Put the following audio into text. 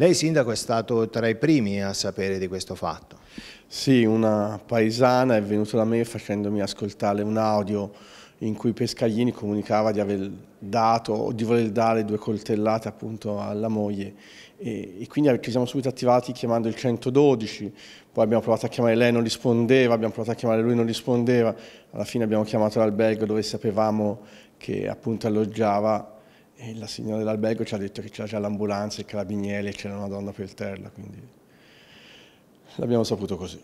Lei sindaco è stato tra i primi a sapere di questo fatto. Sì, una paesana è venuta da me facendomi ascoltare un audio in cui Pescaglini comunicava di aver dato o di voler dare due coltellate appunto alla moglie e, e quindi ci siamo subito attivati chiamando il 112, poi abbiamo provato a chiamare lei, non rispondeva, abbiamo provato a chiamare lui, non rispondeva, alla fine abbiamo chiamato l'albergo dove sapevamo che appunto alloggiava e la signora dell'albergo ci ha detto che c'era già l'ambulanza, il carabinieri e c'era una donna per terra, quindi l'abbiamo saputo così.